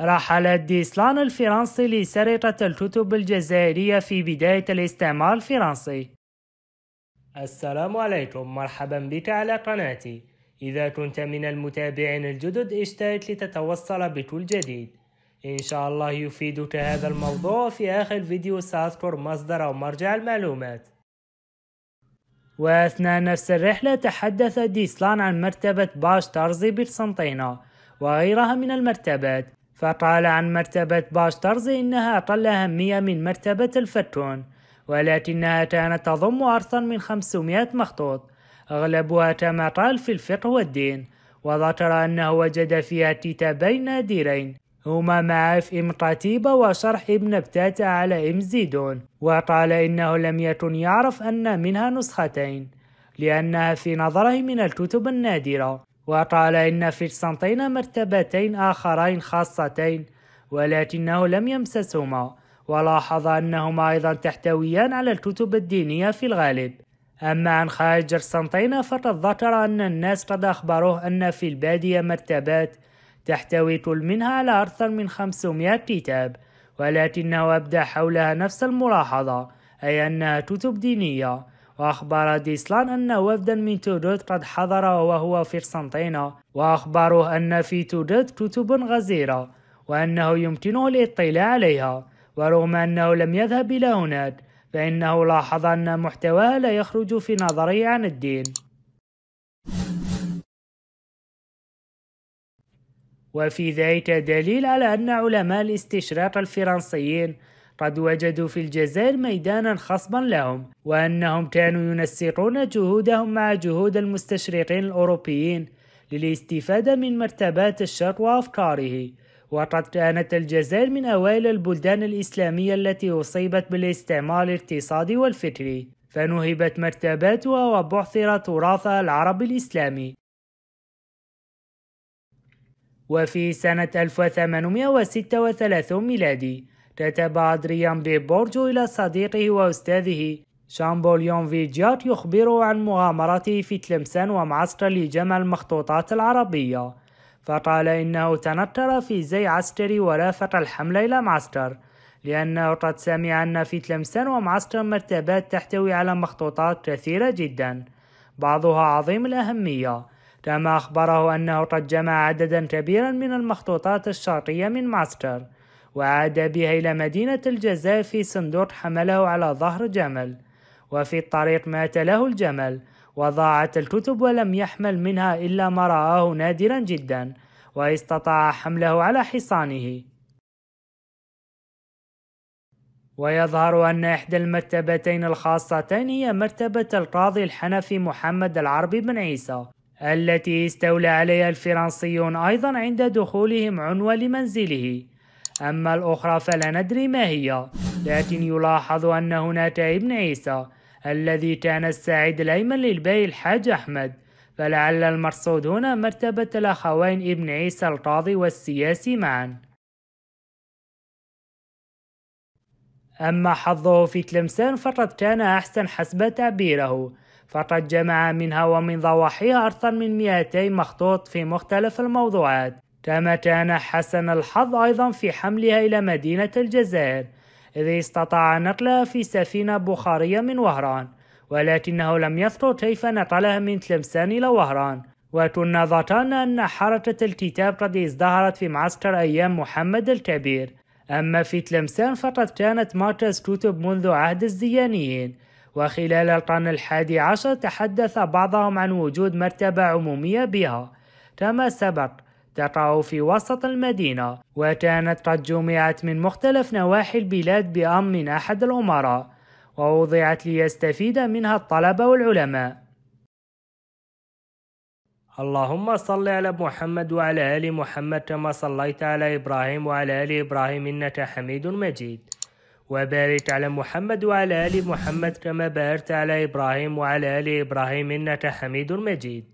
رحل ديسلان الفرنسي لسرقة الكتب الجزائرية في بداية الاستعمار الفرنسي السلام عليكم مرحبا بك على قناتي إذا كنت من المتابعين الجدد اشترك لتتوصل بكل جديد إن شاء الله يفيدك هذا الموضوع في آخر فيديو سأذكر مصدر أو مرجع المعلومات وأثناء نفس الرحلة تحدث ديسلان عن مرتبة باش تارزي بالسنطينة وغيرها من المرتبات فقال عن مرتبة باسترز إنها أقل أهمية من مرتبة الفتون ولكنها كانت تضم أكثر من 500 مخطوط أغلبها كما قال في الفقه والدين وذكر أنه وجد فيها كتابين نادرين هما معاف إم قتيبة وشرح ابن بتاتة على إم زيدون وقال إنه لم يكن يعرف أن منها نسختين لأنها في نظره من الكتب النادرة وقال إن في الشنطين مرتبتين آخرين خاصتين ولكنه لم يمسسهما ولاحظ أنهما أيضا تحتويان على الكتب الدينية في الغالب أما عن خارج الشنطين فقد ذكر أن الناس قد أخبروه أن في البادية مرتبات تحتوي كل منها على أكثر من 500 كتاب ولكنه أبدى حولها نفس الملاحظة أي أنها كتب دينية وأخبر ديسلان أن وفدا من تودوت قد حضر وهو في قسنطينة وأخبروه أن في تودوت كتب غزيرة وأنه يمكنه الاطلاع عليها ورغم أنه لم يذهب إلى هناك فإنه لاحظ أن محتواها لا يخرج في نظره عن الدين وفي ذلك دليل على أن علماء الاستشراق الفرنسيين قد وجدوا في الجزائر ميدانا خصبا لهم وأنهم كانوا ينسقون جهودهم مع جهود المستشرقين الأوروبيين للاستفادة من مرتبات الشرق وأفكاره وقد كانت الجزائر من أوائل البلدان الإسلامية التي أصيبت بالاستعمار الاقتصادي والفكري فنهبت مرتباتها وبعثر تراثها العربي الإسلامي وفي سنة 1836 ميلادي كتب أدريان ببورجو إلى صديقه وأستاذه شامبوليون فيجيات يخبره عن مغامرته في تلمسان ومعسكر لجمع المخطوطات العربية فقال إنه تنطر في زي عسكري ورافق الحملة إلى معسكر لأنه قد سمع أن في تلمسان ومعسكر مرتبات تحتوي على مخطوطات كثيرة جدا بعضها عظيم الأهمية كما أخبره أنه قد جمع عددا كبيرا من المخطوطات الشرقية من معسكر وعاد بها إلى مدينة الجزائر في صندوق حمله على ظهر جمل وفي الطريق مات له الجمل وضاعت الكتب ولم يحمل منها إلا ما رآه نادرا جدا واستطاع حمله على حصانه ويظهر أن إحدى المكتبتين الخاصتين هي مكتبة القاضي الحنفي محمد العربي بن عيسى التي استولى عليها الفرنسيون أيضا عند دخولهم عنوة لمنزله أما الأخرى فلا ندري ما هي لكن يلاحظ أن هناك ابن عيسى الذي كان الساعد الأيمن للبي الحاج أحمد فلعل المرصود هنا مرتبة الأخوين ابن عيسى القاضي والسياسي معا أما حظه في تلمسان فقد كان أحسن حسب تعبيره فقد جمع منها ومن ضواحيها أكثر من 200 مخطوط في مختلف الموضوعات كما كان حسن الحظ أيضا في حملها إلى مدينة الجزائر إذ استطاع نقلها في سفينة بخارية من وهران ولكنه لم يذكر كيف نقلها من تلمسان إلى وهران وكنا ظننا أن حركة الكتاب قد ازدهرت في معسكر أيام محمد الكبير أما في تلمسان فقد كانت مركز كتب منذ عهد الزيانيين وخلال القرن الحادي عشر تحدث بعضهم عن وجود مرتبة عمومية بها كما سبق تقع في وسط المدينة وكانت قد جمعت من مختلف نواحي البلاد بأمر من أحد الأمراء ووضعت ليستفيد منها الطلبة والعلماء اللهم صل على محمد وعلى آل محمد كما صليت على إبراهيم وعلى آل إبراهيم إنك حميد مجيد وبارك على محمد وعلى آل محمد كما باركت على إبراهيم وعلى آل إبراهيم إنك حميد مجيد